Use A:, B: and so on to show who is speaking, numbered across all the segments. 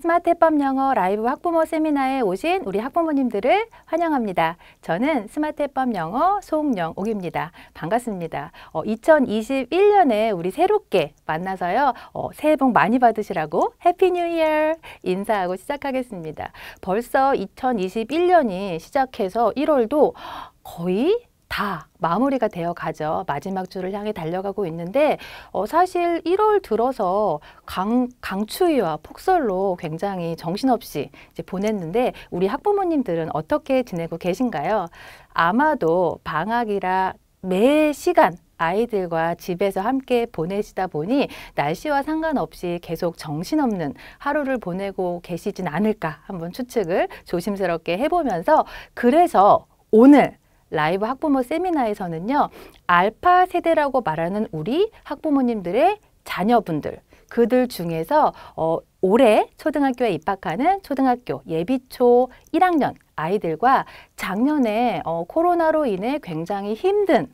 A: 스마트 해법 영어 라이브 학부모 세미나에 오신 우리 학부모님들을 환영합니다. 저는 스마트 해법 영어 송영옥입니다. 반갑습니다. 어, 2021년에 우리 새롭게 만나서요. 어, 새해 복 많이 받으시라고 해피 뉴 이어 인사하고 시작하겠습니다. 벌써 2021년이 시작해서 1월도 거의 다 마무리가 되어 가죠. 마지막 주를 향해 달려가고 있는데 어, 사실 1월 들어서 강, 강추위와 폭설로 굉장히 정신없이 이제 보냈는데 우리 학부모님들은 어떻게 지내고 계신가요? 아마도 방학이라 매 시간 아이들과 집에서 함께 보내시다 보니 날씨와 상관없이 계속 정신없는 하루를 보내고 계시진 않을까 한번 추측을 조심스럽게 해보면서 그래서 오늘 라이브 학부모 세미나에서는요. 알파 세대라고 말하는 우리 학부모님들의 자녀분들 그들 중에서 어, 올해 초등학교에 입학하는 초등학교 예비초 1학년 아이들과 작년에 어, 코로나로 인해 굉장히 힘든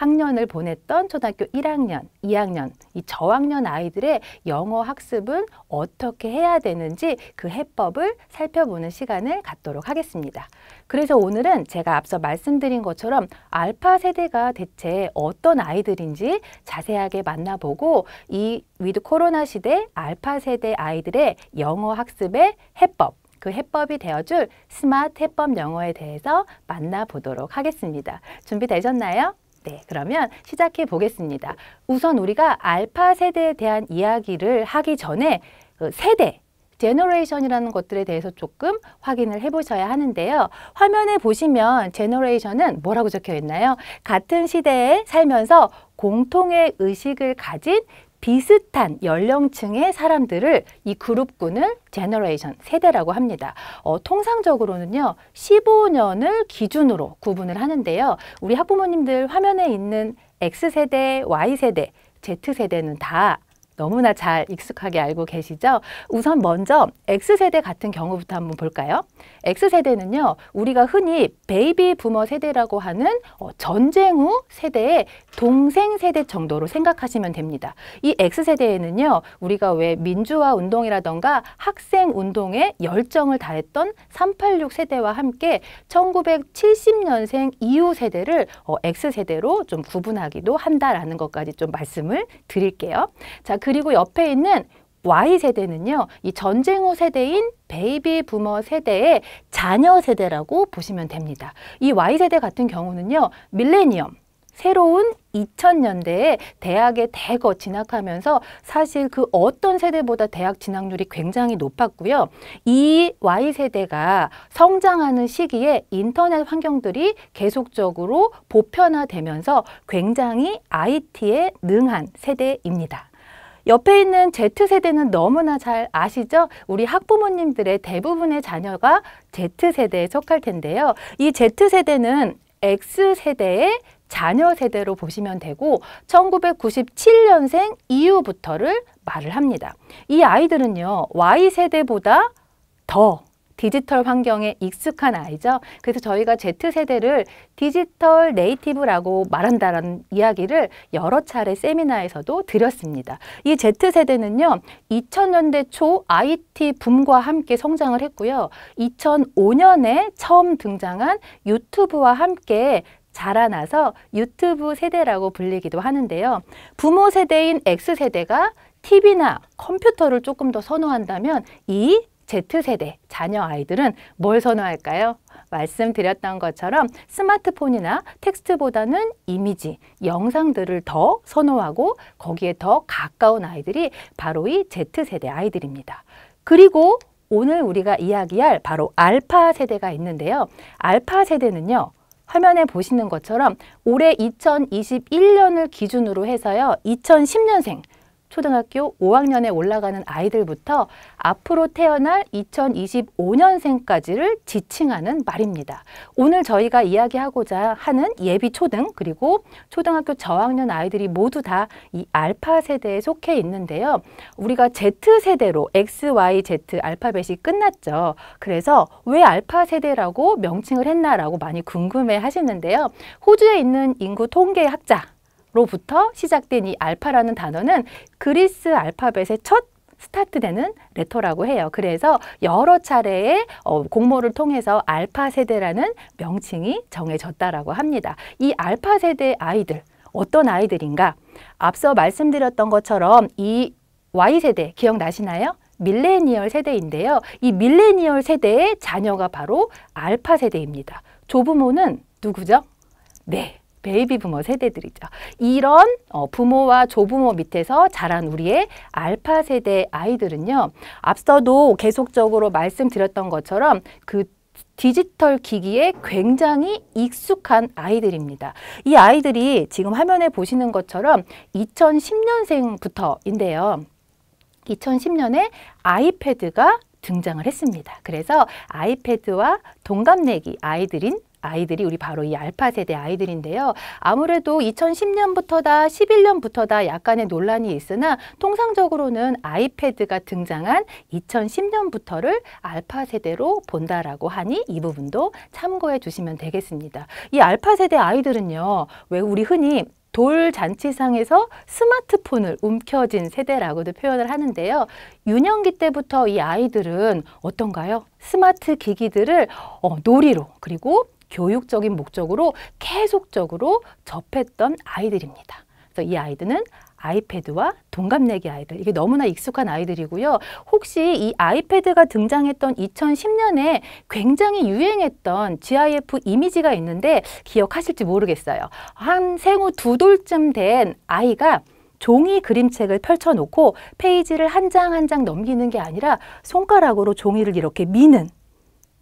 A: 학년을 보냈던 초등학교 1학년, 2학년, 이 저학년 아이들의 영어 학습은 어떻게 해야 되는지 그 해법을 살펴보는 시간을 갖도록 하겠습니다. 그래서 오늘은 제가 앞서 말씀드린 것처럼 알파 세대가 대체 어떤 아이들인지 자세하게 만나보고 이 위드 코로나 시대 알파 세대 아이들의 영어 학습의 해법, 그 해법이 되어줄 스마트 해법 영어에 대해서 만나보도록 하겠습니다. 준비되셨나요? 네, 그러면 시작해 보겠습니다. 우선 우리가 알파 세대에 대한 이야기를 하기 전에 그 세대, 제너레이션이라는 것들에 대해서 조금 확인을 해보셔야 하는데요. 화면에 보시면 제너레이션은 뭐라고 적혀 있나요? 같은 시대에 살면서 공통의 의식을 가진 비슷한 연령층의 사람들을 이 그룹군을 제너레이션 세대라고 합니다. 어, 통상적으로는요. 15년을 기준으로 구분을 하는데요. 우리 학부모님들 화면에 있는 X세대, Y세대, Z세대는 다 너무나 잘 익숙하게 알고 계시죠? 우선 먼저 X세대 같은 경우부터 한번 볼까요? X세대는요. 우리가 흔히 베이비 부머 세대라고 하는 어, 전쟁 후 세대의 동생 세대 정도로 생각하시면 됩니다. 이 X세대에는요. 우리가 왜 민주화 운동이라던가 학생 운동에 열정을 다했던 386 세대와 함께 1970년생 이후 세대를 어, X세대로 좀 구분하기도 한다라는 것까지 좀 말씀을 드릴게요. 자, 그리고 옆에 있는 Y세대는요, 이 전쟁 후 세대인 베이비 부머 세대의 자녀 세대라고 보시면 됩니다. 이 Y세대 같은 경우는요, 밀레니엄, 새로운 2000년대에 대학에 대거 진학하면서 사실 그 어떤 세대보다 대학 진학률이 굉장히 높았고요. 이 Y세대가 성장하는 시기에 인터넷 환경들이 계속적으로 보편화되면서 굉장히 IT에 능한 세대입니다. 옆에 있는 Z세대는 너무나 잘 아시죠? 우리 학부모님들의 대부분의 자녀가 Z세대에 속할 텐데요. 이 Z세대는 X세대의 자녀 세대로 보시면 되고 1997년생 이후부터를 말을 합니다. 이 아이들은요. Y세대보다 더 디지털 환경에 익숙한 아이죠. 그래서 저희가 Z세대를 디지털 네이티브라고 말한다는 이야기를 여러 차례 세미나에서도 드렸습니다. 이 Z세대는요. 2000년대 초 IT 붐과 함께 성장을 했고요. 2005년에 처음 등장한 유튜브와 함께 자라나서 유튜브 세대라고 불리기도 하는데요. 부모 세대인 X세대가 TV나 컴퓨터를 조금 더 선호한다면 이 Z세대 자녀 아이들은 뭘 선호할까요? 말씀드렸던 것처럼 스마트폰이나 텍스트보다는 이미지, 영상들을 더 선호하고 거기에 더 가까운 아이들이 바로 이 Z세대 아이들입니다. 그리고 오늘 우리가 이야기할 바로 알파 세대가 있는데요. 알파 세대는요. 화면에 보시는 것처럼 올해 2021년을 기준으로 해서요. 2010년생 초등학교 5학년에 올라가는 아이들부터 앞으로 태어날 2025년생까지를 지칭하는 말입니다. 오늘 저희가 이야기하고자 하는 예비 초등 그리고 초등학교 저학년 아이들이 모두 다 이 알파 세대에 속해 있는데요. 우리가 Z 세대로 X, Y, Z 알파벳이 끝났죠. 그래서 왜 알파 세대라고 명칭을 했나라고 많이 궁금해 하시는데요. 호주에 있는 인구 통계 학자 로부터 시작된 이 알파라는 단어는 그리스 알파벳의 첫 스타트되는 레터라고 해요. 그래서 여러 차례의 어, 공모를 통해서 알파 세대라는 명칭이 정해졌다라고 합니다. 이 알파 세대 아이들 어떤 아이들인가? 앞서 말씀드렸던 것처럼 이 Y 세대 기억나시나요? 밀레니얼 세대인데요. 이 밀레니얼 세대의 자녀가 바로 알파 세대입니다. 조부모는 누구죠? 네, 베이비 부모 세대들이죠. 이런 어, 부모와 조부모 밑에서 자란 우리의 알파 세대 아이들은요. 앞서도 계속적으로 말씀드렸던 것처럼 그 디지털 기기에 굉장히 익숙한 아이들입니다. 이 아이들이 지금 화면에 보시는 것처럼 2010년생부터인데요. 2010년에 아이패드가 등장을 했습니다. 그래서 아이패드와 동갑내기 아이들인 아이들이 우리 바로 이 알파 세대 아이들인데요. 아무래도 2010년부터다 11년부터다 약간의 논란이 있으나 통상적으로는 아이패드가 등장한 2010년부터를 알파 세대로 본다라고 하니 이 부분도 참고해 주시면 되겠습니다. 이 알파 세대 아이들은요. 왜 우리 흔히 돌 잔치상에서 스마트폰을 움켜쥔 세대라고도 표현을 하는데요. 유년기 때부터 이 아이들은 어떤가요? 스마트 기기들을 어, 놀이로 그리고 교육적인 목적으로 계속적으로 접했던 아이들입니다. 그래서 이 아이들은 아이패드와 동갑내기 아이들 이게 너무나 익숙한 아이들이고요. 혹시 이 아이패드가 등장했던 2010년에 굉장히 유행했던 GIF 이미지가 있는데 기억하실지 모르겠어요. 한 생후 두 돌쯤 된 아이가 종이 그림책을 펼쳐놓고 페이지를 한 장 한 장 넘기는 게 아니라 손가락으로 종이를 이렇게 미는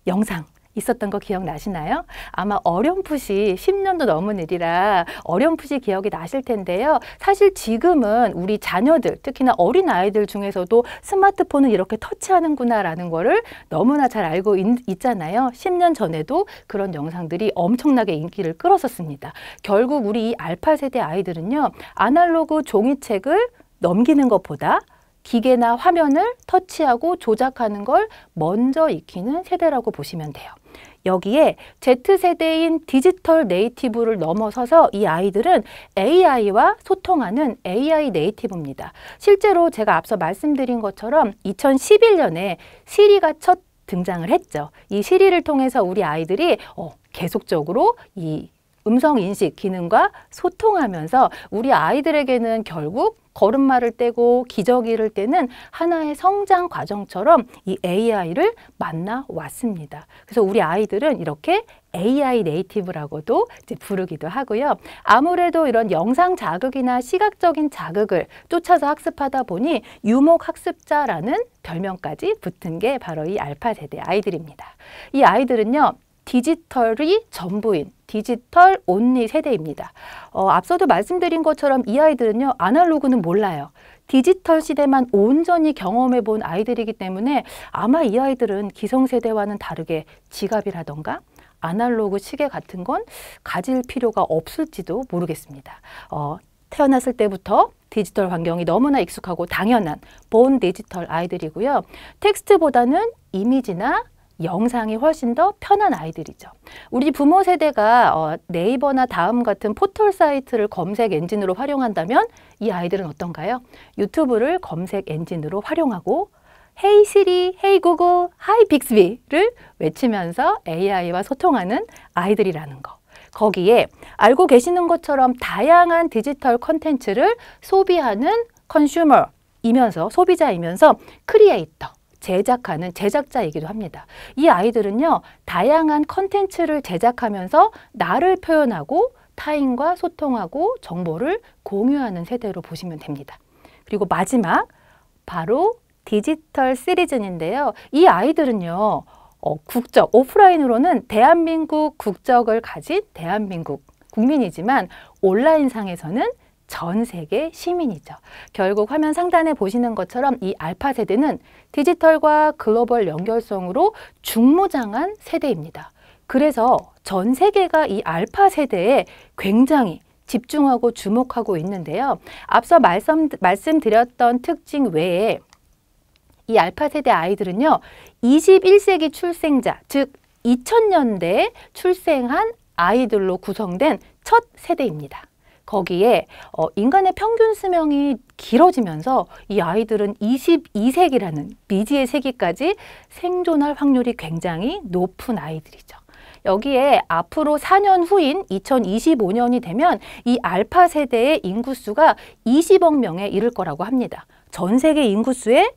A: 영상 있었던 거 기억나시나요? 아마 어렴풋이 10년도 넘은 일이라 어렴풋이 기억이 나실 텐데요. 사실 지금은 우리 자녀들, 특히나 어린 아이들 중에서도 스마트폰을 이렇게 터치하는구나라는 거를 너무나 잘 알고 있, 잖아요 10년 전에도 그런 영상들이 엄청나게 인기를 끌었었습니다. 결국 우리 이 알파 세대 아이들은요. 아날로그 종이책을 넘기는 것보다 기계나 화면을 터치하고 조작하는 걸 먼저 익히는 세대라고 보시면 돼요. 여기에 Z세대인 디지털 네이티브를 넘어서서 이 아이들은 AI와 소통하는 AI 네이티브입니다. 실제로 제가 앞서 말씀드린 것처럼 2011년에 시리가 첫 등장을 했죠. 이 시리를 통해서 우리 아이들이 어, 계속적으로 이 음성 인식 기능과 소통하면서 우리 아이들에게는 결국 걸음마를 떼고 기저귀를 떼는 하나의 성장 과정처럼 이 AI를 만나 왔습니다. 그래서 우리 아이들은 이렇게 AI 네이티브라고도 부르기도 하고요. 아무래도 이런 영상 자극이나 시각적인 자극을 쫓아서 학습하다 보니 유목 학습자라는 별명까지 붙은 게 바로 이 알파 세대 아이들입니다. 이 아이들은요. 디지털이 전부인 디지털 온리 세대입니다. 어, 앞서도 말씀드린 것처럼 이 아이들은요, 아날로그는 몰라요. 디지털 시대만 온전히 경험해 본 아이들이기 때문에 아마 이 아이들은 기성세대와는 다르게 지갑이라던가 아날로그 시계 같은 건 가질 필요가 없을지도 모르겠습니다. 어, 태어났을 때부터 디지털 환경이 너무나 익숙하고 당연한 본 디지털 아이들이고요. 텍스트보다는 이미지나 영상이 훨씬 더 편한 아이들이죠. 우리 부모 세대가 어, 네이버나 다음 같은 포털 사이트를 검색 엔진으로 활용한다면 이 아이들은 어떤가요? 유튜브를 검색 엔진으로 활용하고 헤이 시리, 헤이 구글, 하이 빅스비를 외치면서 AI와 소통하는 아이들이라는 거. 거기에 알고 계시는 것처럼 다양한 디지털 컨텐츠를 소비하는 컨슈머이면서 소비자이면서 크리에이터 제작하는 제작자이기도 합니다. 이 아이들은요, 다양한 컨텐츠를 제작하면서 나를 표현하고 타인과 소통하고 정보를 공유하는 세대로 보시면 됩니다. 그리고 마지막, 바로 디지털 시리즌인데요. 이 아이들은요, 어, 국적, 오프라인으로는 대한민국 국적을 가진 대한민국 국민이지만 온라인상에서는 전 세계 시민이죠. 결국 화면 상단에 보시는 것처럼 이 알파 세대는 디지털과 글로벌 연결성으로 중무장한 세대입니다. 그래서 전 세계가 이 알파 세대에 굉장히 집중하고 주목하고 있는데요. 앞서 말씀, 말씀드렸던 특징 외에 이 알파 세대 아이들은요. 21세기 출생자, 즉 2000년대에 출생한 아이들로 구성된 첫 세대입니다. 거기에 어, 인간의 평균 수명이 길어지면서 이 아이들은 22세기라는 미지의 세기까지 생존할 확률이 굉장히 높은 아이들이죠. 여기에 앞으로 4년 후인 2025년이 되면 이 알파 세대의 인구수가 20억 명에 이를 거라고 합니다. 전 세계 인구수의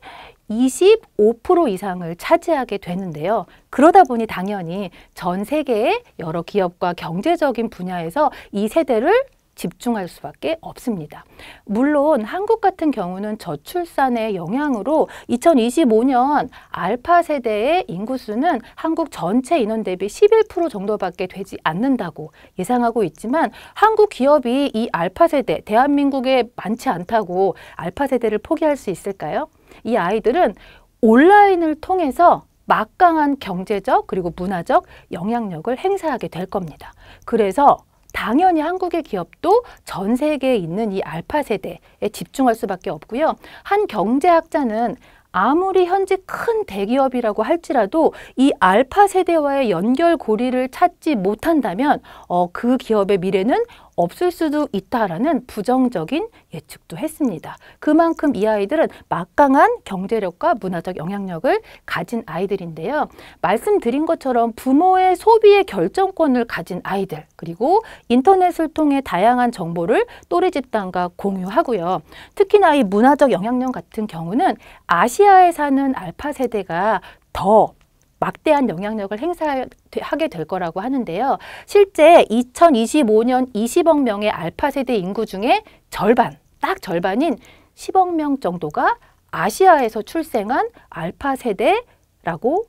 A: 25% 이상을 차지하게 되는데요. 그러다 보니 당연히 전 세계의 여러 기업과 경제적인 분야에서 이 세대를 집중할 수밖에 없습니다. 물론 한국 같은 경우는 저출산의 영향으로 2025년 알파 세대의 인구수는 한국 전체 인원 대비 11% 정도밖에 되지 않는다고 예상하고 있지만 한국 기업이 이 알파 세대, 대한민국에 많지 않다고 알파 세대를 포기할 수 있을까요? 이 아이들은 온라인을 통해서 막강한 경제적 그리고 문화적 영향력을 행사하게 될 겁니다. 그래서 당연히 한국의 기업도 전 세계에 있는 이 알파 세대에 집중할 수밖에 없고요. 한 경제학자는 아무리 현재 큰 대기업이라고 할지라도 이 알파 세대와의 연결 고리를 찾지 못한다면 어, 그 기업의 미래는 없을 수도 있다라는 부정적인 예측도 했습니다. 그만큼 이 아이들은 막강한 경제력과 문화적 영향력을 가진 아이들인데요. 말씀드린 것처럼 부모의 소비의 결정권을 가진 아이들 그리고 인터넷을 통해 다양한 정보를 또래 집단과 공유하고요. 특히나 이 문화적 영향력 같은 경우는 아시아에 사는 알파 세대가 더 막대한 영향력을 행사하게 될 거라고 하는데요. 실제 2025년 20억 명의 알파 세대 인구 중에 절반, 딱 절반인 10억 명 정도가 아시아에서 출생한 알파 세대라고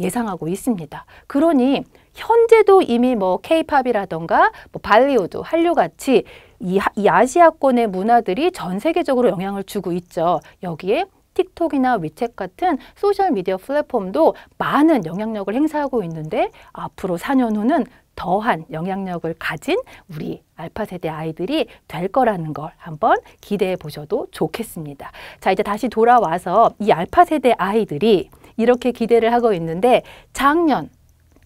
A: 예상하고 있습니다. 그러니 현재도 이미 뭐 케이팝이라던가 뭐 발리우드, 한류 같이 이, 이 아시아권의 문화들이 전 세계적으로 영향을 주고 있죠. 여기에 틱톡이나 위챗 같은 소셜미디어 플랫폼도 많은 영향력을 행사하고 있는데 앞으로 4년 후는 더한 영향력을 가진 우리 알파 세대 아이들이 될 거라는 걸 한번 기대해 보셔도 좋겠습니다. 자, 이제 다시 돌아와서 이 알파 세대 아이들이 이렇게 기대를 하고 있는데 작년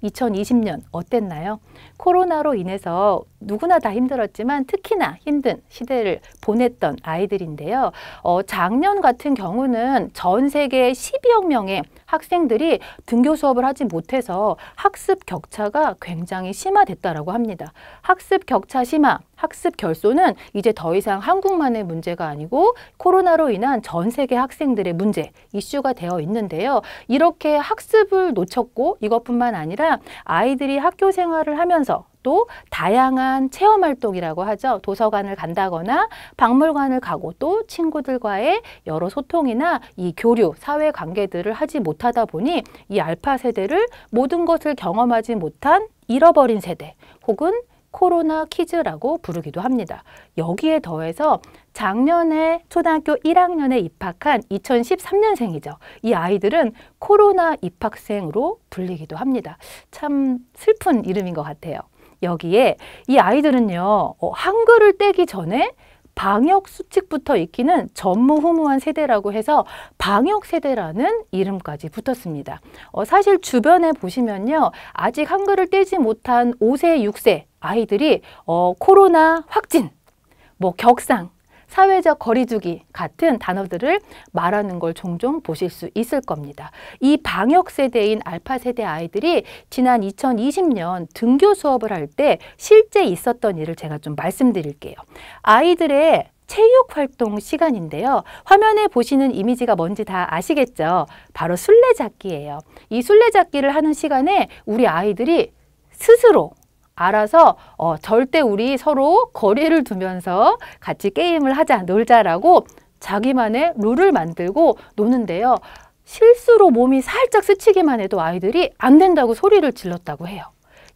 A: 2020년 어땠나요? 코로나로 인해서 누구나 다 힘들었지만 특히나 힘든 시대를 보냈던 아이들인데요. 어, 작년 같은 경우는 전 세계 12억 명의 학생들이 등교 수업을 하지 못해서 학습 격차가 굉장히 심화됐다라고 합니다. 학습 격차 심화, 학습 결손은 이제 더 이상 한국만의 문제가 아니고 코로나로 인한 전 세계 학생들의 문제, 이슈가 되어 있는데요. 이렇게 학습을 놓쳤고 이것뿐만 아니라 아이들이 학교 생활을 하면서 또 다양한 체험 활동이라고 하죠. 도서관을 간다거나 박물관을 가고 또 친구들과의 여러 소통이나 이 교류, 사회 관계들을 하지 못하다 보니 이 알파 세대를 모든 것을 경험하지 못한 잃어버린 세대 혹은 코로나 키즈라고 부르기도 합니다. 여기에 더해서 작년에 초등학교 1학년에 입학한 2013년생이죠. 이 아이들은 코로나 입학생으로 불리기도 합니다. 참 슬픈 이름인 것 같아요. 여기에 이 아이들은요 어, 한글을 떼기 전에 방역 수칙부터 익히는 전무후무한 세대라고 해서 방역 세대라는 이름까지 붙었습니다. 어, 사실 주변에 보시면요. 아직 한글을 떼지 못한 5세, 6세 아이들이 어, 코로나 확진, 뭐 격상, 사회적 거리두기 같은 단어들을 말하는 걸 종종 보실 수 있을 겁니다. 이 방역 세대인 알파 세대 아이들이 지난 2020년 등교 수업을 할 때 실제 있었던 일을 제가 좀 말씀드릴게요. 아이들의 체육 활동 시간인데요. 화면에 보시는 이미지가 뭔지 다 아시겠죠? 바로 술래잡기예요. 이 술래잡기를 하는 시간에 우리 아이들이 스스로 알아서 어, 절대 우리 서로 거리를 두면서 같이 게임을 하자, 놀자라고 자기만의 룰을 만들고 노는데요. 실수로 몸이 살짝 스치기만 해도 아이들이 안 된다고 소리를 질렀다고 해요.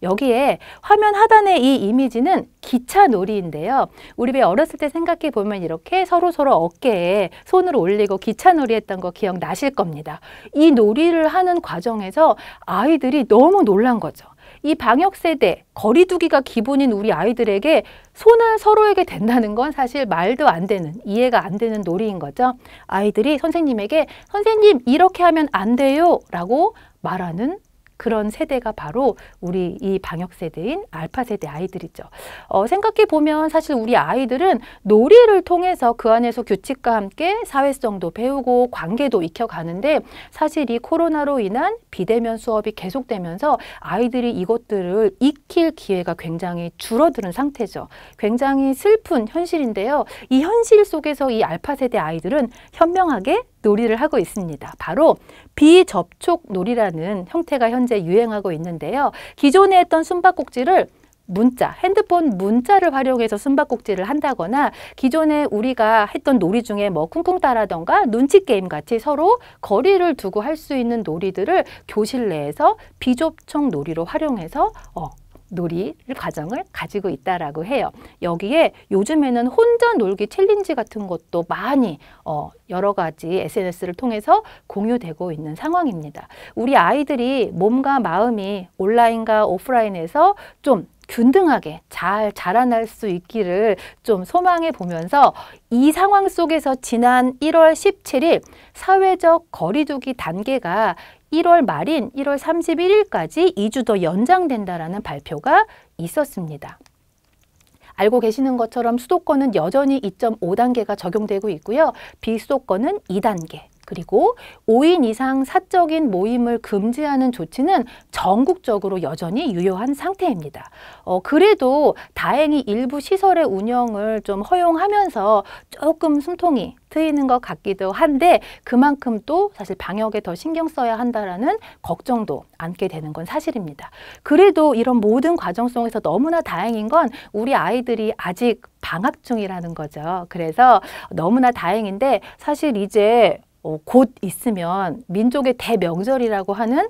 A: 여기에 화면 하단의 이 이미지는 기차 놀이인데요. 우리 왜 어렸을 때 생각해 보면 이렇게 서로 서로 어깨에 손을 올리고 기차 놀이 했던 거 기억나실 겁니다. 이 놀이를 하는 과정에서 아이들이 너무 놀란 거죠. 이 방역 세대, 거리두기가 기본인 우리 아이들에게 손을 서로에게 댄다는 건 사실 말도 안 되는, 이해가 안 되는 놀이인 거죠. 아이들이 선생님에게 선생님 이렇게 하면 안 돼요 라고 말하는 그런 세대가 바로 우리 이 방역 세대인 알파 세대 아이들이죠. 어, 생각해 보면 사실 우리 아이들은 놀이를 통해서 그 안에서 규칙과 함께 사회성도 배우고 관계도 익혀가는데 사실 이 코로나로 인한 비대면 수업이 계속되면서 아이들이 이것들을 익힐 기회가 굉장히 줄어드는 상태죠. 굉장히 슬픈 현실인데요. 이 현실 속에서 이 알파 세대 아이들은 현명하게 놀이를 하고 있습니다. 바로 비접촉 놀이라는 형태가 현재 유행하고 있는데요. 기존에 했던 숨바꼭질을 문자, 핸드폰 문자를 활용해서 숨바꼭질을 한다거나 기존에 우리가 했던 놀이 중에 뭐 쿵쿵따라던가 눈치게임 같이 서로 거리를 두고 할 수 있는 놀이들을 교실 내에서 비접촉 놀이로 활용해서 어, 놀이 를 과정을 가지고 있다라고 해요. 여기에 요즘에는 혼자 놀기 챌린지 같은 것도 많이 어, 여러 가지 SNS를 통해서 공유되고 있는 상황입니다. 우리 아이들이 몸과 마음이 온라인과 오프라인에서 좀 균등하게 잘 자라날 수 있기를 좀 소망해 보면서 이 상황 속에서 지난 1월 17일 사회적 거리두기 단계가 1월 말인 1월 31일까지 2주 더 연장된다라는 발표가 있었습니다. 알고 계시는 것처럼 수도권은 여전히 2.5단계가 적용되고 있고요. 비수도권은 2단계, 그리고 5인 이상 사적인 모임을 금지하는 조치는 전국적으로 여전히 유효한 상태입니다. 어, 그래도 다행히 일부 시설의 운영을 좀 허용하면서 조금 숨통이 트이는 것 같기도 한데 그만큼 또 사실 방역에 더 신경 써야 한다라는 걱정도 안게 되는 건 사실입니다. 그래도 이런 모든 과정 속에서 너무나 다행인 건 우리 아이들이 아직 방학 중이라는 거죠. 그래서 너무나 다행인데 사실 이제 어, 곧 있으면 민족의 대명절이라고 하는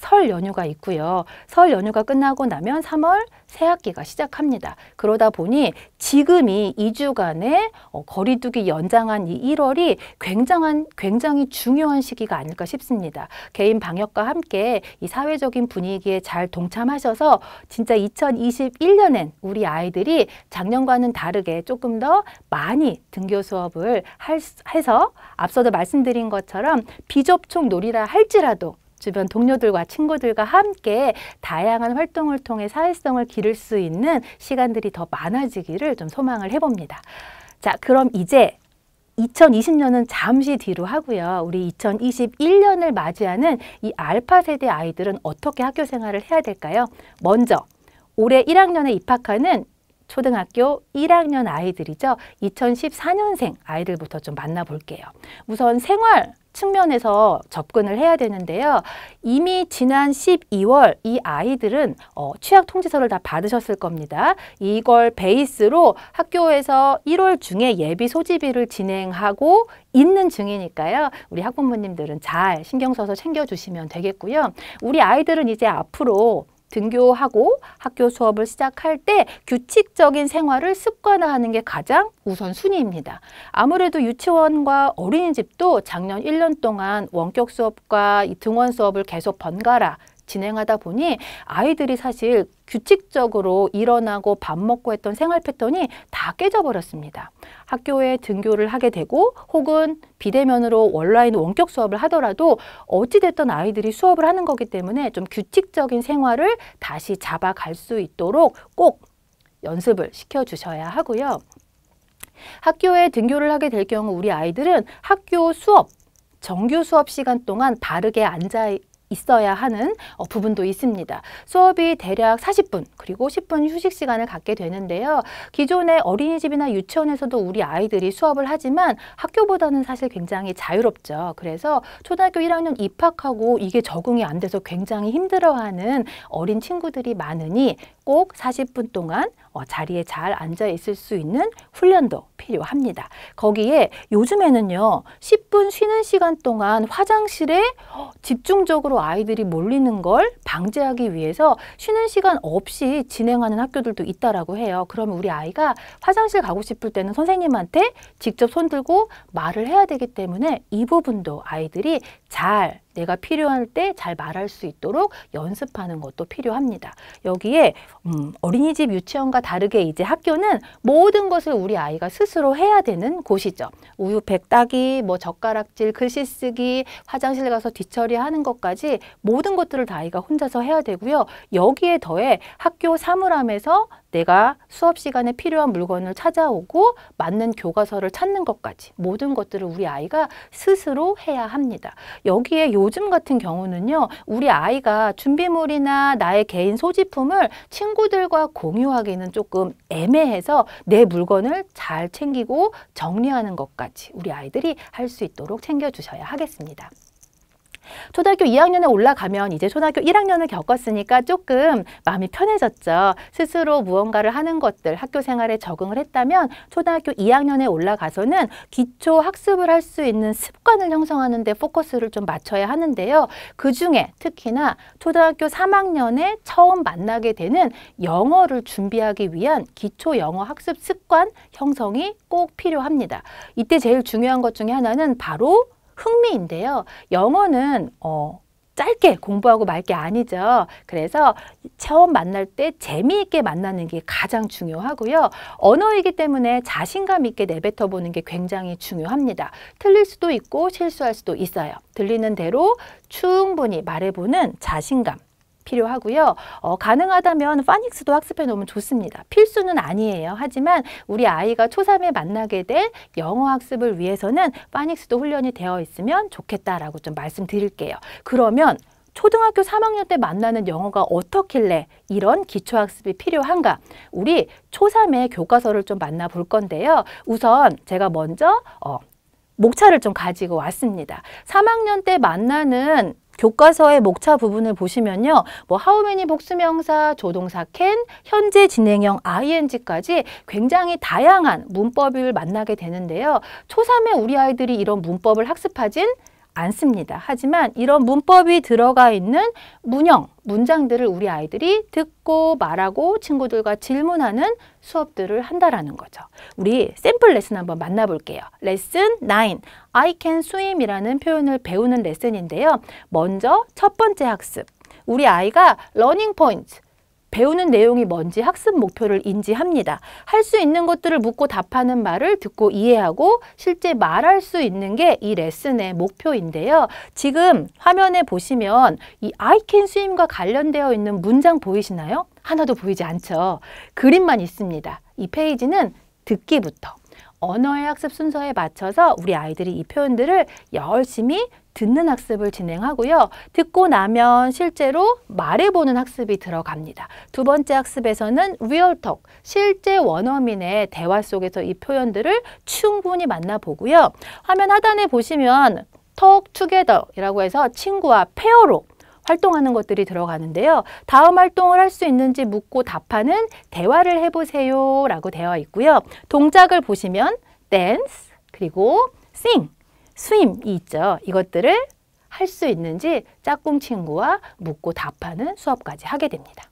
A: 설 연휴가 있고요. 설 연휴가 끝나고 나면 3월 새학기가 시작합니다. 그러다 보니 지금이 2주간의 어, 거리두기 연장한 이 1월이 굉장한 굉장히 중요한 시기가 아닐까 싶습니다. 개인 방역과 함께 이 사회적인 분위기에 잘 동참하셔서 진짜 2021년엔 우리 아이들이 작년과는 다르게 조금 더 많이 등교 수업을 할, 해서 앞서도 말씀드린 것처럼 비접촉 놀이라 할지라도 주변 동료들과 친구들과 함께 다양한 활동을 통해 사회성을 기를 수 있는 시간들이 더 많아지기를 좀 소망을 해봅니다. 자, 그럼 이제 2020년은 잠시 뒤로 하고요. 우리 2021년을 맞이하는 이 알파 세대 아이들은 어떻게 학교 생활을 해야 될까요? 먼저 올해 1학년에 입학하는 초등학교 1학년 아이들이죠. 2014년생 아이들부터 좀 만나볼게요. 우선 생활 측면에서 접근을 해야 되는데요. 이미 지난 12월 이 아이들은 어, 취약 통지서를 다 받으셨을 겁니다. 이걸 베이스로 학교에서 1월 중에 예비 소집일을 진행하고 있는 중이니까요. 우리 학부모님들은 잘 신경 써서 챙겨주시면 되겠고요. 우리 아이들은 이제 앞으로 등교하고 학교 수업을 시작할 때 규칙적인 생활을 습관화하는 게 가장 우선순위입니다. 아무래도 유치원과 어린이집도 작년 1년 동안 원격 수업과 등원 수업을 계속 번갈아 진행하다 보니 아이들이 사실 규칙적으로 일어나고 밥 먹고 했던 생활 패턴이 다 깨져버렸습니다. 학교에 등교를 하게 되고 혹은 비대면으로 온라인 원격 수업을 하더라도 어찌됐던 아이들이 수업을 하는 거기 때문에 좀 규칙적인 생활을 다시 잡아갈 수 있도록 꼭 연습을 시켜주셔야 하고요. 학교에 등교를 하게 될 경우 우리 아이들은 학교 수업, 정규 수업 시간 동안 바르게 앉아 있어야 하는 어, 부분도 있습니다. 수업이 대략 40분 그리고 10분 휴식 시간을 갖게 되는데요. 기존의 어린이집이나 유치원에서도 우리 아이들이 수업을 하지만 학교보다는 사실 굉장히 자유롭죠. 그래서 초등학교 1학년 입학하고 이게 적응이 안 돼서 굉장히 힘들어하는 어린 친구들이 많으니 꼭 40분 동안 어, 자리에 잘 앉아 있을 수 있는 훈련도 필요합니다. 거기에 요즘에는요, 10분 쉬는 시간 동안 화장실에 어, 집중적으로 아이들이 몰리는 걸 방지하기 위해서 쉬는 시간 없이 진행하는 학교들도 있다라고 해요. 그러면 우리 아이가 화장실 가고 싶을 때는 선생님한테 직접 손들고 말을 해야 되기 때문에 이 부분도 아이들이 잘 내가 필요할 때 잘 말할 수 있도록 연습하는 것도 필요합니다. 여기에 음, 어린이집 유치원과 다르게 이제 학교는 모든 것을 우리 아이가 스스로 해야 되는 곳이죠. 우유백 따기, 뭐 젓가락질, 글씨 쓰기, 화장실 가서 뒤처리하는 것까지 모든 것들을 다 아이가 혼자서 해야 되고요. 여기에 더해 학교 사물함에서 내가 수업 시간에 필요한 물건을 찾아오고 맞는 교과서를 찾는 것까지 모든 것들을 우리 아이가 스스로 해야 합니다. 여기에 요즘 같은 경우는요. 우리 아이가 준비물이나 나의 개인 소지품을 친구들과 공유하기는 조금 애매해서 내 물건을 잘 챙기고 정리하는 것까지 우리 아이들이 할 수 있도록 챙겨주셔야 하겠습니다. 초등학교 2학년에 올라가면 이제 초등학교 1학년을 겪었으니까 조금 마음이 편해졌죠. 스스로 무언가를 하는 것들 학교 생활에 적응을 했다면 초등학교 2학년에 올라가서는 기초 학습을 할 수 있는 습관을 형성하는 데 포커스를 좀 맞춰야 하는데요. 그중에 특히나 초등학교 3학년에 처음 만나게 되는 영어를 준비하기 위한 기초 영어 학습 습관 형성이 꼭 필요합니다. 이때 제일 중요한 것 중에 하나는 바로 흥미인데요. 영어는 어, 짧게 공부하고 말 게 아니죠. 그래서 처음 만날 때 재미있게 만나는 게 가장 중요하고요. 언어이기 때문에 자신감 있게 내뱉어 보는 게 굉장히 중요합니다. 틀릴 수도 있고 실수할 수도 있어요. 들리는 대로 충분히 말해보는 자신감, 필요하고요. 어, 가능하다면 파닉스도 학습해 놓으면 좋습니다. 필수는 아니에요. 하지만 우리 아이가 초삼에 만나게 될 영어 학습을 위해서는 파닉스도 훈련이 되어 있으면 좋겠다라고 좀 말씀드릴게요. 그러면 초등학교 3학년 때 만나는 영어가 어떻길래 이런 기초학습이 필요한가? 우리 초3의 교과서를 좀 만나볼 건데요. 우선 제가 먼저 어, 목차를 좀 가지고 왔습니다. 3학년 때 만나는 교과서의 목차 부분을 보시면요. 뭐 how many 복수명사, 조동사 can, 현재 진행형 ing까지 굉장히 다양한 문법을 만나게 되는데요. 초삼에 우리 아이들이 이런 문법을 학습하진 않습니다. 하지만 이런 문법이 들어가 있는 문형, 문장들을 우리 아이들이 듣고 말하고 친구들과 질문하는 수업들을 한다라는 거죠. 우리 샘플 레슨 한번 만나볼게요. 레슨 9, I can swim이라는 표현을 배우는 레슨인데요. 먼저 첫 번째 학습, 우리 아이가 러닝 포인트, 배우는 내용이 뭔지 학습 목표를 인지합니다. 할 수 있는 것들을 묻고 답하는 말을 듣고 이해하고 실제 말할 수 있는 게 이 레슨의 목표인데요. 지금 화면에 보시면 이 I can s 과 관련되어 있는 문장 보이시나요? 하나도 보이지 않죠. 그림만 있습니다. 이 페이지는 듣기부터 언어의 학습 순서에 맞춰서 우리 아이들이 이 표현들을 열심히 듣는 학습을 진행하고요. 듣고 나면 실제로 말해보는 학습이 들어갑니다. 두 번째 학습에서는 리얼톡, 실제 원어민의 대화 속에서 이 표현들을 충분히 만나보고요. 화면 하단에 보시면 톡 투게더이라고 해서 친구와 페어로 활동하는 것들이 들어가는데요. 다음 활동을 할 수 있는지 묻고 답하는 대화를 해보세요 라고 되어 있고요. 동작을 보시면 댄스 그리고 싱, 스윙이 있죠. 이것들을 할 수 있는지 짝꿍 친구와 묻고 답하는 수업까지 하게 됩니다.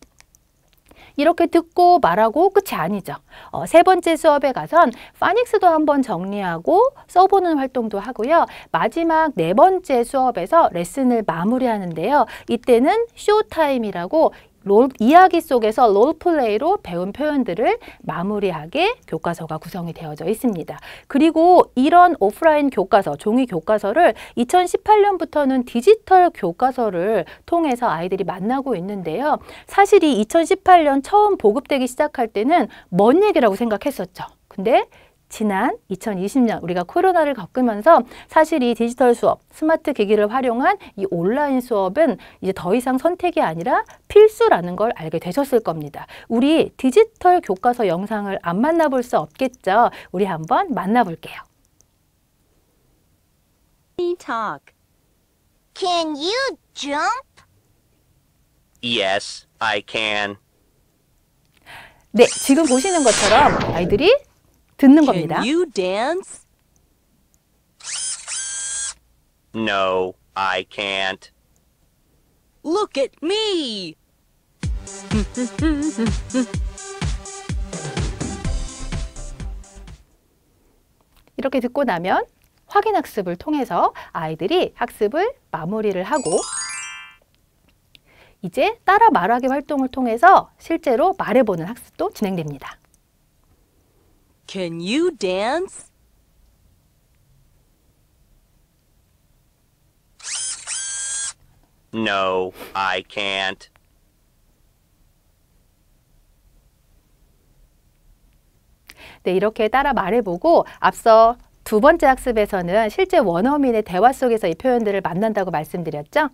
A: 이렇게 듣고 말하고 끝이 아니죠. 어, 세 번째 수업에 가선 파닉스도 한번 정리하고 써보는 활동도 하고요. 마지막 네 번째 수업에서 레슨을 마무리하는데요. 이때는 쇼타임이라고 롤, 이야기 속에서 롤플레이로 배운 표현들을 마무리하게 교과서가 구성이 되어져 있습니다. 그리고 이런 오프라인 교과서, 종이 교과서를 2018년부터는 디지털 교과서를 통해서 아이들이 만나고 있는데요. 사실 이 2018년 처음 보급되기 시작할 때는 먼 얘기라고 생각했었죠. 근데 지난 2020년 우리가 코로나를 겪으면서 사실 이 디지털 수업, 스마트 기기를 활용한 이 온라인 수업은 이제 더 이상 선택이 아니라 필수라는 걸 알게 되셨을 겁니다. 우리 디지털 교과서 영상을 안 만나볼 수 없겠죠? 우리 한번 만나볼게요. Can you jump? Yes, I can. 네, 지금 보시는 것처럼 아이들이 듣는 겁니다. you dance? No, I can't. Look at me. 이렇게 듣고 나면 확인 학습을 통해서 아이들이 학습을 마무리를 하고 이제 따라 말하기 활동을 통해서 실제로 말해보는 학습도 진행됩니다. Can you dance? No, I can't. 네, 이렇게 따라 말해보고 앞서 두 번째 학습에서는 실제 원어민의 대화 속에서 이 표현들을 만난다고 말씀드렸죠?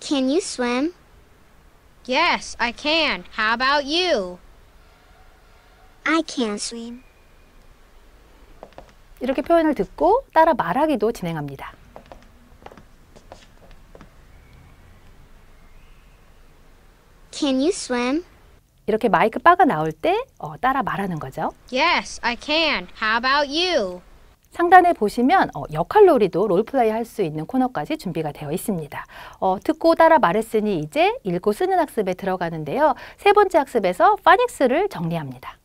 A: Can you swim? Yes, I can. How about you? I can swim. 이렇게 표현을 듣고 따라 말하기도 진행합니다. Can you swim? 이렇게 마이크 바가 나올 때 어, 따라 말하는 거죠. Yes, I can. How about you? 상단에 보시면 어, 역할놀이도 롤플레이 할 수 있는 코너까지 준비가 되어 있습니다. 어, 듣고 따라 말했으니 이제 읽고 쓰는 학습에 들어가는데요. 세 번째 학습에서 파닉스를 정리합니다.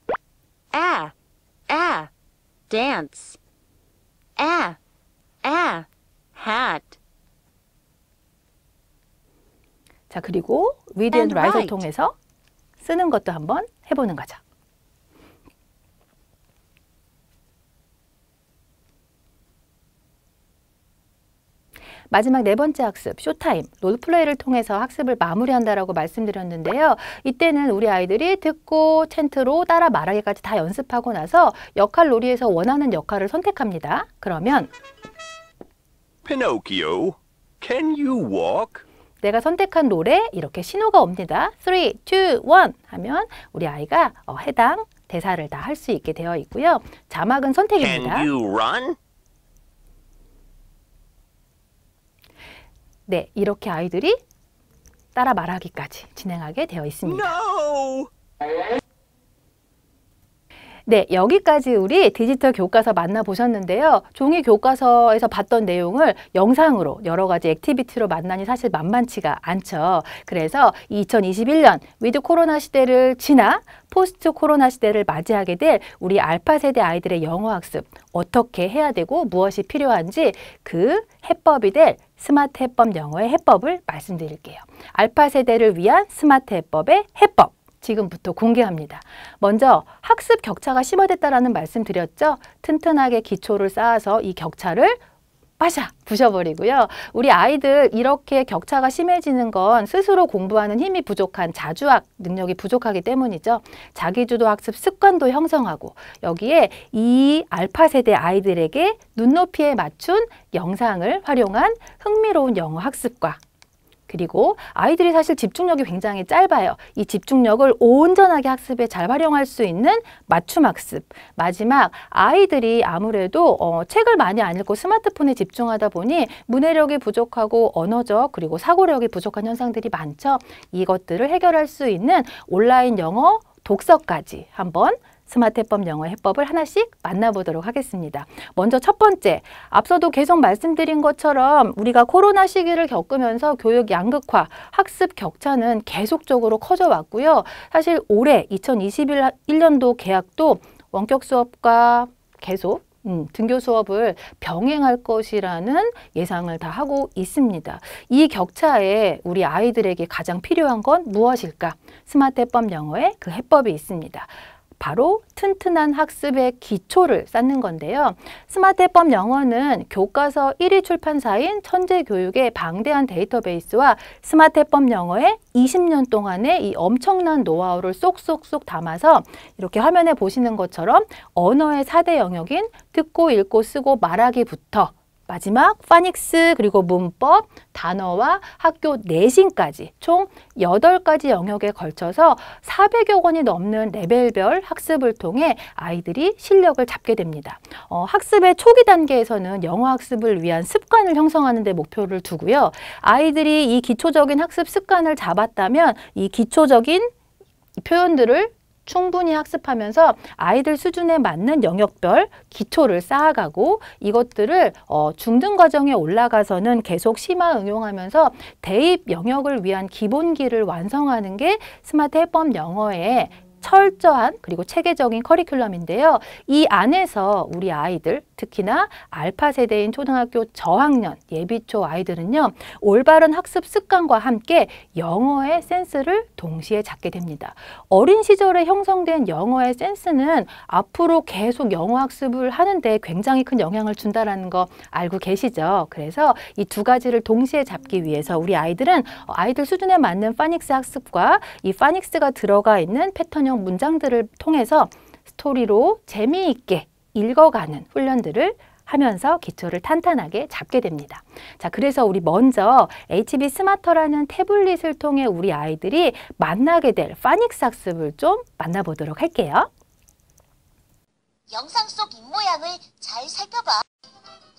A: 아, 아, dance. 아, 아, hat. 자, 그리고 read a n 통해서 쓰는 것도 한번 해보는 거죠. 마지막 네 번째 학습, 쇼타임, 롤플레이를 통해서 학습을 마무리한다라고 말씀드렸는데요. 이때는 우리 아이들이 듣고 텐트로 따라 말하기까지 다 연습하고 나서 역할 놀이에서 원하는 역할을 선택합니다. 그러면 Pinocchio, can you walk? 내가 선택한 노래 이렇게 신호가 옵니다. 3, 2, 1 하면 우리 아이가 어, 해당 대사를 다 할 수 있게 되어 있고요. 자막은 선택입니다. Can you run? 네, 이렇게 아이들이 따라 말하기까지 진행하게 되어 있습니다. No! 네, 여기까지 우리 디지털 교과서 만나보셨는데요. 종이 교과서에서 봤던 내용을 영상으로 여러 가지 액티비티로 만나니 사실 만만치가 않죠. 그래서 2021년 위드 코로나 시대를 지나 포스트 코로나 시대를 맞이하게 될 우리 알파 세대 아이들의 영어 학습 어떻게 해야 되고 무엇이 필요한지 그 해법이 될 스마트 해법 영어의 해법을 말씀드릴게요. 알파 세대를 위한 스마트 해법의 해법. 지금부터 공개합니다. 먼저 학습 격차가 심화됐다라는 말씀 드렸죠? 튼튼하게 기초를 쌓아서 이 격차를 빠샤 부셔버리고요. 우리 아이들 이렇게 격차가 심해지는 건 스스로 공부하는 힘이 부족한 자주학 능력이 부족하기 때문이죠. 자기주도 학습 습관도 형성하고 여기에 이 알파 세대 아이들에게 눈높이에 맞춘 영상을 활용한 흥미로운 영어 학습과 그리고 아이들이 사실 집중력이 굉장히 짧아요. 이 집중력을 온전하게 학습에 잘 활용할 수 있는 맞춤 학습. 마지막 아이들이 아무래도 어, 책을 많이 안 읽고 스마트폰에 집중하다 보니 문해력이 부족하고 언어적 그리고 사고력이 부족한 현상들이 많죠. 이것들을 해결할 수 있는 온라인 영어 독서까지 한번 스마트 해법 영어 해법을 하나씩 만나보도록 하겠습니다. 먼저 첫 번째, 앞서도 계속 말씀드린 것처럼 우리가 코로나 시기를 겪으면서 교육 양극화, 학습 격차는 계속적으로 커져 왔고요. 사실 올해 2021년도 계약도 원격 수업과 계속 음, 등교 수업을 병행할 것이라는 예상을 다 하고 있습니다. 이 격차에 우리 아이들에게 가장 필요한 건 무엇일까? 스마트 해법 영어에 그 해법이 있습니다. 바로 튼튼한 학습의 기초를 쌓는 건데요. 스마트 해법 영어는 교과서 1위 출판사인 천재교육의 방대한 데이터베이스와 스마트 해법 영어의 20년 동안의 이 엄청난 노하우를 쏙쏙쏙 담아서 이렇게 화면에 보시는 것처럼 언어의 사대 영역인 듣고, 읽고, 쓰고, 말하기부터 마지막 파닉스 그리고 문법, 단어와 학교 내신까지 총8 가지 영역에 걸쳐서 4 0 0여 권이 넘는 레벨별 학습을 통해 아이들이 실력을 잡게 됩니다. 어, 학습의 초기 단계에서는 영어 학습을 위한 습관을 형성하는 데 목표를 두고요. 아이들이 이 기초적인 학습 습관을 잡았다면 이 기초적인 표현들을 충분히 학습하면서 아이들 수준에 맞는 영역별 기초를 쌓아가고 이것들을 어, 중등 과정에 올라가서는 계속 심화 응용하면서 대입 영역을 위한 기본기를 완성하는 게 스마트 해법 영어의 철저한 그리고 체계적인 커리큘럼인데요. 이 안에서 우리 아이들 특히나 알파 세대인 초등학교 저학년 예비초 아이들은요. 올바른 학습 습관과 함께 영어의 센스를 동시에 잡게 됩니다. 어린 시절에 형성된 영어의 센스는 앞으로 계속 영어 학습을 하는데 굉장히 큰 영향을 준다는거 알고 계시죠? 그래서 이 두 가지를 동시에 잡기 위해서 우리 아이들은 아이들 수준에 맞는 파닉스 학습과 이 파닉스가 들어가 있는 패턴형 설명 문장들을 통해서 스토리로 재미있게 읽어가는 훈련들을 하면서 기초를 탄탄하게 잡게 됩니다. 자, 그래서 우리 먼저 HB 스마터라는 태블릿을 통해 우리 아이들이 만나게 될 파닉스 학습을 좀 만나보도록 할게요. 영상 속 입모양을 잘 살펴봐.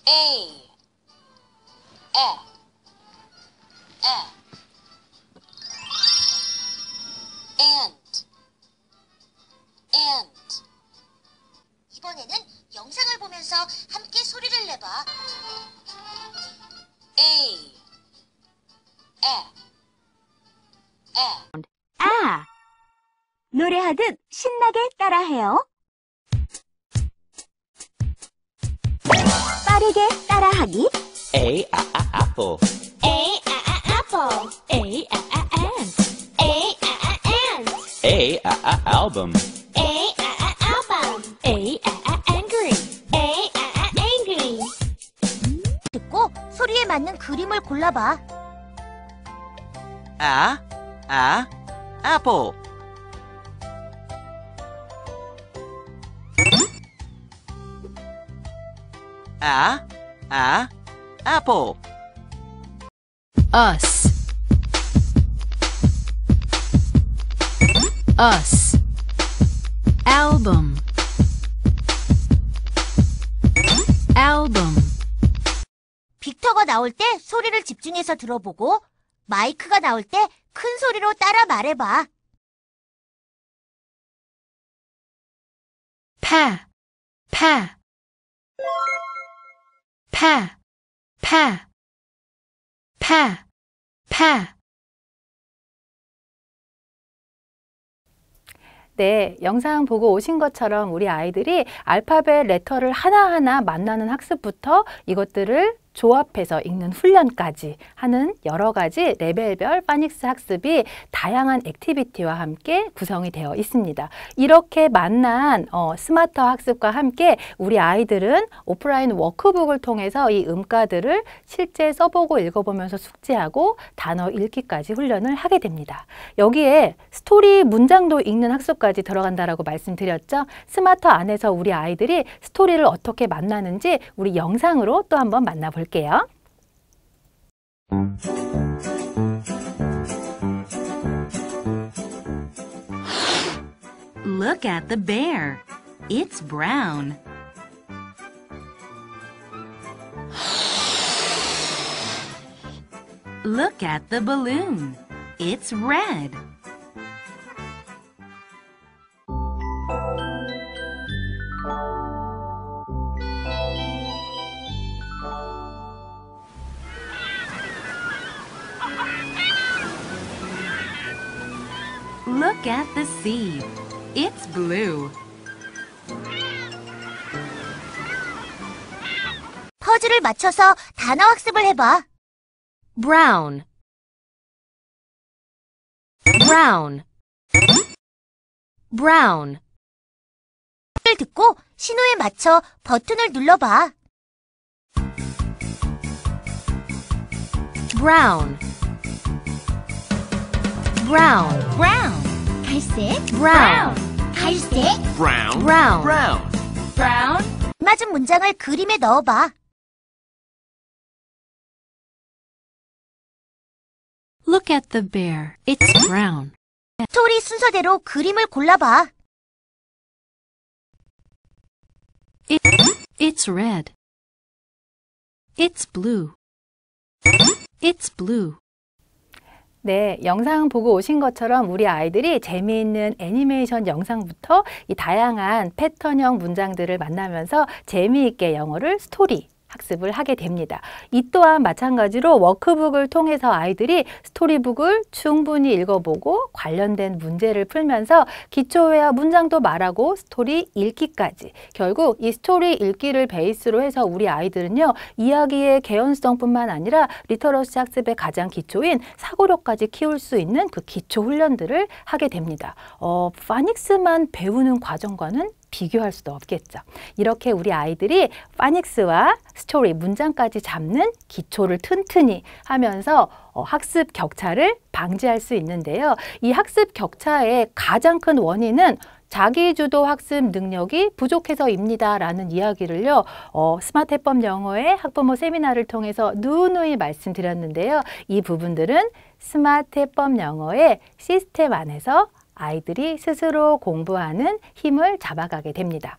A: A, E, E, N, and. 이번에는 영상을 보면서 함께 소리를 내봐. A, a, a. 아! 노래하듯 신나게 따라해요. 빠르게 따라하기. A, a, a, apple. A, a, a, apple. A, a, a, ant. A, a, a, ant. A, a, a, album. 골라봐. 아, 아, apple. 아, 아, apple. us us album 나올 때 소리를 집중해서 들어보고 마이크가 나올 때 큰 소리로 따라 말해봐. 파, 파, 파, 파, 파, 파. 네, 영상 보고 오신 것처럼 우리 아이들이 알파벳 레터를 하나하나 만나는 학습부터 이것들을 조합해서 읽는 훈련까지 하는 여러 가지 레벨별 파닉스 학습이 다양한 액티비티와 함께 구성이 되어 있습니다. 이렇게 만난 어, 스마트 학습과 함께 우리 아이들은 오프라인 워크북을 통해서 이 음가들을 실제 써보고 읽어보면서 숙지하고 단어 읽기까지 훈련을 하게 됩니다. 여기에 스토리 문장도 읽는 학습까지 들어간다라고 말씀드렸죠. 스마트 안에서 우리 아이들이 스토리를 어떻게 만나는지 우리 영상으로 또 한번 만나볼게요. 볼게요. Look at the bear. It's brown. Look at the balloon. It's red. Look at the sea. It's blue. 퍼즐을 맞춰서 단어 학습을 해봐. brown brown brown 를 듣고 신호에 맞춰 버튼을 눌러봐. brown brown brown 갈색 brown 갈색 brown brown brown brown 맞은 문장을 그림에 넣어봐. Look at the bear. It's brown. 스토리 순서대로 그림을 골라봐. It, it's red. It's blue. It's blue. 네, 영상 보고 오신 것처럼 우리 아이들이 재미있는 애니메이션 영상부터 이 다양한 패턴형 문장들을 만나면서 재미있게 영어를 스토리, 학습을 하게 됩니다. 이 또한 마찬가지로 워크북을 통해서 아이들이 스토리북을 충분히 읽어보고 관련된 문제를 풀면서 기초회화 문장도 말하고 스토리 읽기까지 결국 이 스토리 읽기를 베이스로 해서 우리 아이들은요 이야기의 개연성뿐만 아니라 리터러시 학습의 가장 기초인 사고력까지 키울 수 있는 그 기초 훈련들을 하게 됩니다. 어, 파닉스만 배우는 과정과는 비교할 수도 없겠죠. 이렇게 우리 아이들이 파닉스와 스토리, 문장까지 잡는 기초를 튼튼히 하면서 어, 학습 격차를 방지할 수 있는데요. 이 학습 격차의 가장 큰 원인은 자기주도 학습 능력이 부족해서입니다라는 이야기를요. 어, 스마트 해법 영어의 학부모 세미나를 통해서 누누이 말씀드렸는데요. 이 부분들은 스마트 해법 영어의 시스템 안에서 아이들이 스스로 공부하는 힘을 잡아가게 됩니다.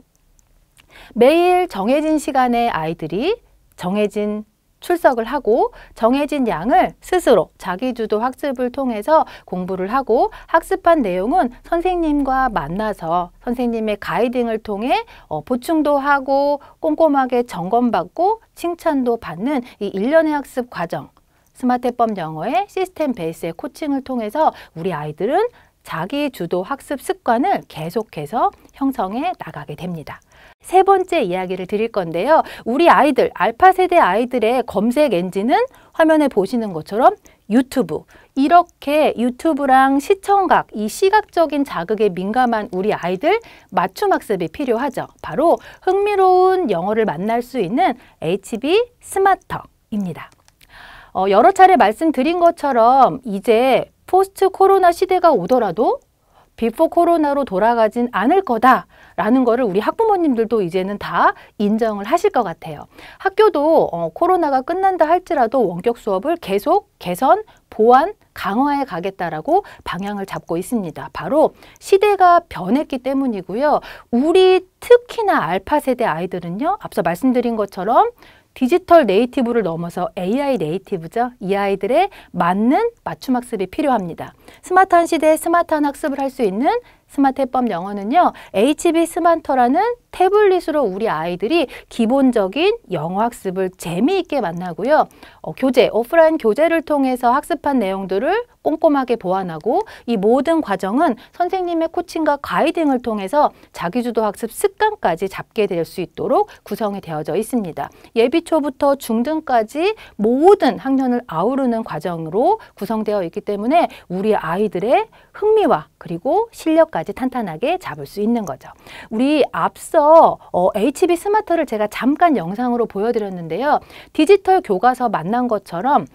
A: 매일 정해진 시간에 아이들이 정해진 출석을 하고 정해진 양을 스스로 자기주도 학습을 통해서 공부를 하고 학습한 내용은 선생님과 만나서 선생님의 가이딩을 통해 어, 보충도 하고 꼼꼼하게 점검받고 칭찬도 받는 이 일련의 학습 과정 스마트법 영어의 시스템 베이스의 코칭을 통해서 우리 아이들은 자기 주도 학습 습관을 계속해서 형성해 나가게 됩니다. 세 번째 이야기를 드릴 건데요. 우리 아이들, 알파 세대 아이들의 검색 엔진은 화면에 보시는 것처럼 유튜브. 이렇게 유튜브랑 시청각, 이 시각적인 자극에 민감한 우리 아이들 맞춤 학습이 필요하죠. 바로 흥미로운 영어를 만날 수 있는 HB 스마터입니다. 어, 여러 차례 말씀드린 것처럼 이제 포스트 코로나 시대가 오더라도 비포 코로나로 돌아가진 않을 거다라는 거를 우리 학부모님들도 이제는 다 인정을 하실 것 같아요. 학교도 어, 코로나가 끝난다 할지라도 원격 수업을 계속 개선, 보완, 강화해 가겠다라고 방향을 잡고 있습니다. 바로 시대가 변했기 때문이고요. 우리 특히나 알파 세대 아이들은요. 앞서 말씀드린 것처럼 디지털 네이티브를 넘어서 AI 네이티브죠. 이 아이들의 맞는 맞춤 학습이 필요합니다. 스마트한 시대에 스마트한 학습을 할 수 있는 스마트 해법 영어는요. HB 스마터라는 태블릿으로 우리 아이들이 기본적인 영어 학습을 재미있게 만나고요. 어, 교재, 오프라인 교재를 통해서 학습한 내용들을 꼼꼼하게 보완하고 이 모든 과정은 선생님의 코칭과 가이딩을 통해서 자기주도 학습 습관까지 잡게 될 수 있도록 구성이 되어져 있습니다. 예비초부터 중등까지 모든 학년을 아우르는 과정으로 구성되어 있기 때문에 우리 아이들의 흥미와 그리고 실력까지 까지 탄탄하게 잡을 수 있는 거죠. 우리 앞서 어, HB 스마터를 제가 잠깐 영상으로 보여드렸는데요. 디지털 교과서 만난 것처럼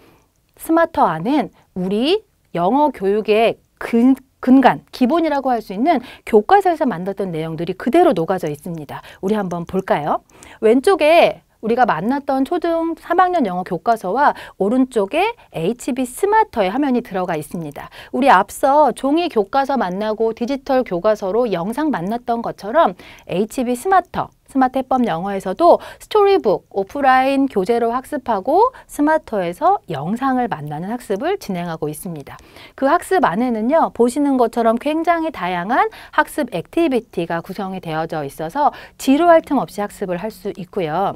A: 스마터 안은 우리 영어 교육의 근, 근간, 기본이라고 할 수 있는 교과서에서 만났던 내용들이 그대로 녹아져 있습니다. 우리 한번 볼까요? 왼쪽에 우리가 만났던 초등 3학년 영어 교과서와 오른쪽에 HB 스마터의 화면이 들어가 있습니다. 우리 앞서 종이 교과서 만나고 디지털 교과서로 영상 만났던 것처럼 HB 스마터 스마트 해법 영어에서도 스토리북 오프라인 교재로 학습하고 스마터에서 영상을 만나는 학습을 진행하고 있습니다. 그 학습 안에는요. 보시는 것처럼 굉장히 다양한 학습 액티비티가 구성이 되어져 있어서 지루할 틈 없이 학습을 할 수 있고요.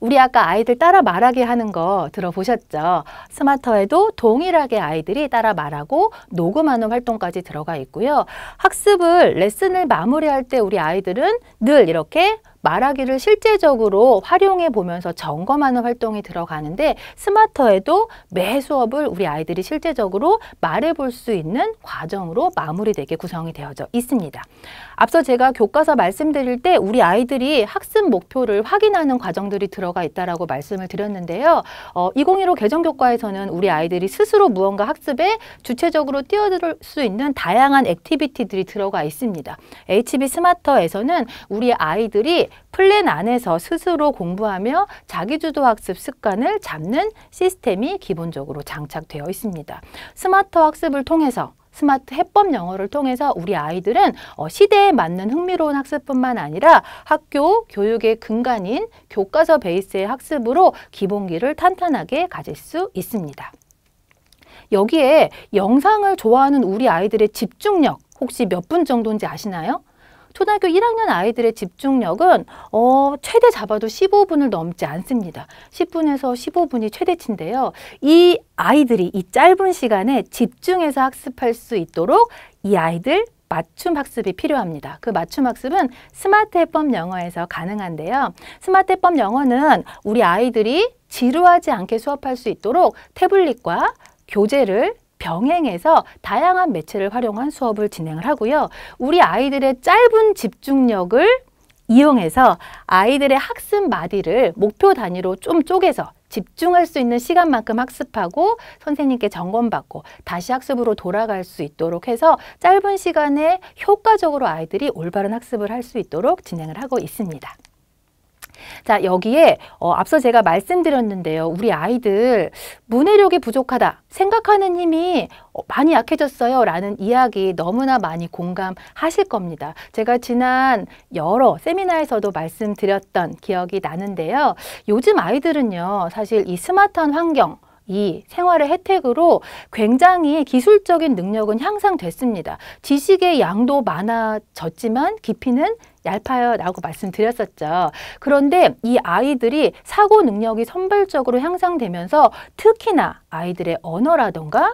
A: 우리 아까 아이들 따라 말하게 하는 거 들어보셨죠? 스마터에도 동일하게 아이들이 따라 말하고 녹음하는 활동까지 들어가 있고요. 학습을 레슨을 마무리할 때 우리 아이들은 늘 이렇게 말하기를 실제적으로 활용해 보면서 점검하는 활동이 들어가는데 스마터에도 매 수업을 우리 아이들이 실제적으로 말해 볼 수 있는 과정으로 마무리되게 구성이 되어져 있습니다. 앞서 제가 교과서 말씀드릴 때 우리 아이들이 학습 목표를 확인하는 과정들이 들어가 있다고 말씀을 드렸는데요. 어, 2015 개정 교과에서는 우리 아이들이 스스로 무언가 학습에 주체적으로 뛰어들 수 있는 다양한 액티비티들이 들어가 있습니다. HB 스마터에서는 우리 아이들이 플랜 안에서 스스로 공부하며 자기주도 학습 습관을 잡는 시스템이 기본적으로 장착되어 있습니다. 스마트 학습을 통해서 스마트 해법 영어를 통해서 우리 아이들은 어, 시대에 맞는 흥미로운 학습뿐만 아니라 학교 교육의 근간인 교과서 베이스의 학습으로 기본기를 탄탄하게 가질 수 있습니다. 여기에 영상을 좋아하는 우리 아이들의 집중력 혹시 몇 분 정도인지 아시나요? 초등학교 1학년 아이들의 집중력은 어, 최대 잡아도 15분을 넘지 않습니다. 10분에서 15분이 최대치인데요. 이 아이들이 이 짧은 시간에 집중해서 학습할 수 있도록 이 아이들 맞춤 학습이 필요합니다. 그 맞춤 학습은 스마트 해법 영어에서 가능한데요. 스마트 해법 영어는 우리 아이들이 지루하지 않게 수업할 수 있도록 태블릿과 교재를 병행해서 다양한 매체를 활용한 수업을 진행을 하고요. 우리 아이들의 짧은 집중력을 이용해서 아이들의 학습 마디를 목표 단위로 좀 쪼개서 집중할 수 있는 시간만큼 학습하고 선생님께 점검받고 다시 학습으로 돌아갈 수 있도록 해서 짧은 시간에 효과적으로 아이들이 올바른 학습을 할 수 있도록 진행을 하고 있습니다. 자, 여기에 어, 앞서 제가 말씀드렸는데요. 우리 아이들 문해력이 부족하다, 생각하는 힘이 어, 많이 약해졌어요 라는 이야기 너무나 많이 공감하실 겁니다. 제가 지난 여러 세미나에서도 말씀드렸던 기억이 나는데요. 요즘 아이들은요, 사실 이 스마트한 환경, 이 생활의 혜택으로 굉장히 기술적인 능력은 향상됐습니다. 지식의 양도 많아졌지만 깊이는 얇아요라고 말씀드렸었죠. 그런데 이 아이들이 사고 능력이 선별적으로 향상되면서 특히나 아이들의 언어라던가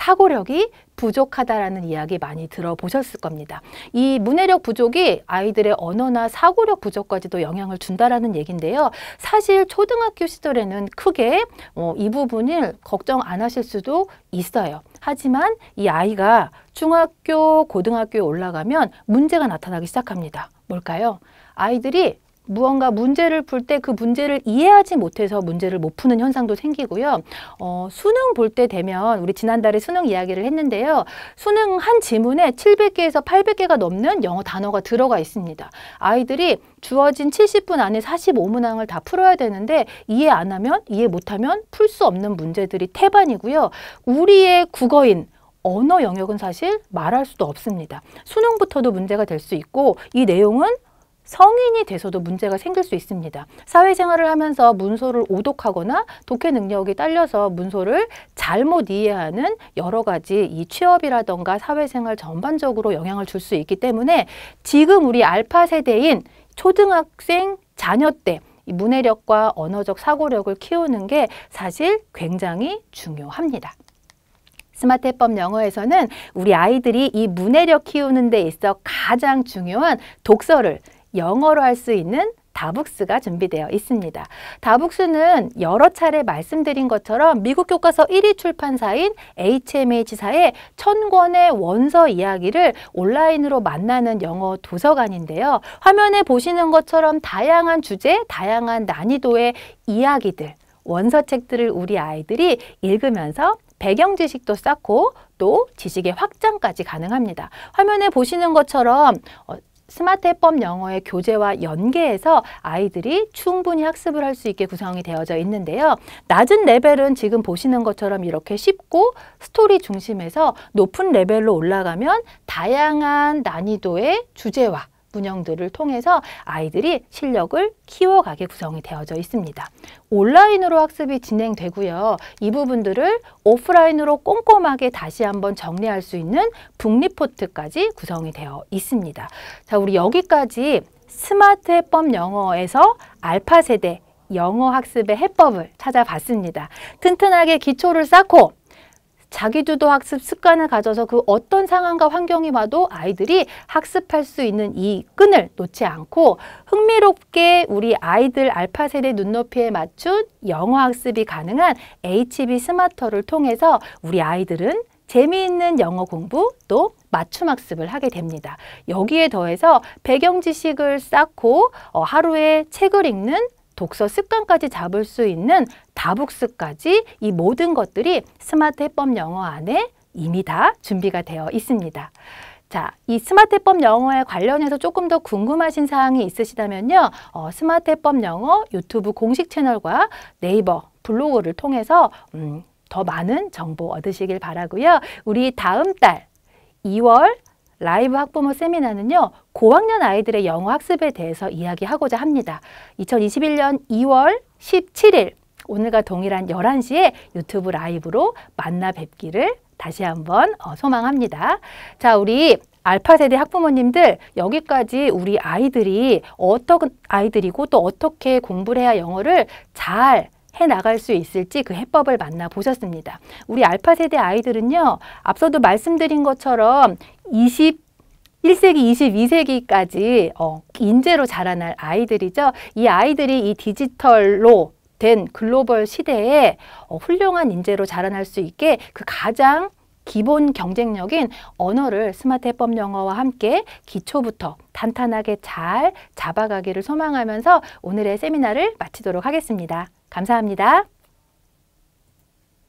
A: 사고력이 부족하다라는 이야기 많이 들어보셨을 겁니다. 이 문해력 부족이 아이들의 언어나 사고력 부족까지도 영향을 준다라는 얘긴데요. 사실 초등학교 시절에는 크게 어, 이 부분을 걱정 안 하실 수도 있어요. 하지만 이 아이가 중학교, 고등학교에 올라가면 문제가 나타나기 시작합니다. 뭘까요? 아이들이 무언가 문제를 풀 때 그 문제를 이해하지 못해서 문제를 못 푸는 현상도 생기고요. 어, 수능 볼 때 되면 우리 지난달에 수능 이야기를 했는데요. 수능 한 지문에 700개에서 800개가 넘는 영어 단어가 들어가 있습니다. 아이들이 주어진 70분 안에 45문항을 다 풀어야 되는데 이해 안 하면 이해 못하면 풀 수 없는 문제들이 태반이고요. 우리의 국어인 언어 영역은 사실 말할 수도 없습니다. 수능부터도 문제가 될 수 있고 이 내용은 성인이 돼서도 문제가 생길 수 있습니다. 사회생활을 하면서 문서를 오독하거나 독해 능력이 딸려서 문서를 잘못 이해하는 여러 가지 이 취업이라던가 사회생활 전반적으로 영향을 줄 수 있기 때문에 지금 우리 알파 세대인 초등학생 자녀 때 문해력과 언어적 사고력을 키우는 게 사실 굉장히 중요합니다. 스마트 해법 영어에서는 우리 아이들이 이 문해력 키우는 데 있어 가장 중요한 독서를 영어로 할 수 있는 다북스가 준비되어 있습니다. 다북스는 여러 차례 말씀드린 것처럼 미국 교과서 1위 출판사인 HMH사의 천 권의 원서 이야기를 온라인으로 만나는 영어 도서관인데요. 화면에 보시는 것처럼 다양한 주제, 다양한 난이도의 이야기들, 원서책들을 우리 아이들이 읽으면서 배경 지식도 쌓고 또 지식의 확장까지 가능합니다. 화면에 보시는 것처럼 어, 스마트 해법 영어의 교재와 연계해서 아이들이 충분히 학습을 할 수 있게 구성이 되어져 있는데요. 낮은 레벨은 지금 보시는 것처럼 이렇게 쉽고 스토리 중심에서 높은 레벨로 올라가면 다양한 난이도의 주제와 운영들을 통해서 아이들이 실력을 키워가게 구성이 되어져 있습니다. 온라인으로 학습이 진행되고요. 이 부분들을 오프라인으로 꼼꼼하게 다시 한번 정리할 수 있는 북리포트까지 구성이 되어 있습니다. 자, 우리 여기까지 스마트 해법 영어에서 알파 세대 영어 학습의 해법을 찾아봤습니다. 튼튼하게 기초를 쌓고 자기주도 학습 습관을 가져서 그 어떤 상황과 환경이 와도 아이들이 학습할 수 있는 이 끈을 놓지 않고 흥미롭게 우리 아이들 알파 세대 눈높이에 맞춘 영어 학습이 가능한 HB 스마터를 통해서 우리 아이들은 재미있는 영어 공부 또 맞춤 학습을 하게 됩니다. 여기에 더해서 배경 지식을 쌓고 어, 하루에 책을 읽는 독서 습관까지 잡을 수 있는 다북스까지 이 모든 것들이 스마트 해법 영어 안에 이미 다 준비가 되어 있습니다. 자, 이 스마트 해법 영어에 관련해서 조금 더 궁금하신 사항이 있으시다면요. 어, 스마트 해법 영어 유튜브 공식 채널과 네이버 블로그를 통해서 음, 더 많은 정보 얻으시길 바라고요. 우리 다음 달 2월 라이브 학부모 세미나는요. 고학년 아이들의 영어 학습에 대해서 이야기하고자 합니다. 2021년 2월 17일 오늘과 동일한 11시에 유튜브 라이브로 만나 뵙기를 다시 한번 어, 소망합니다. 자, 우리 알파 세대 학부모님들 여기까지 우리 아이들이 어떤 아이들이고 또 어떻게 공부를 해야 영어를 잘 해나갈 수 있을지 그 해법을 만나보셨습니다. 우리 알파 세대 아이들은요. 앞서도 말씀드린 것처럼 20 1세기, 22세기까지 어, 인재로 자라날 아이들이죠. 이 아이들이 이 디지털로 된 글로벌 시대에 어, 훌륭한 인재로 자라날 수 있게 그 가장 기본 경쟁력인 언어를 스마트 해법 영어와 함께 기초부터 단단하게 잘 잡아가기를 소망하면서 오늘의 세미나를 마치도록 하겠습니다. 감사합니다.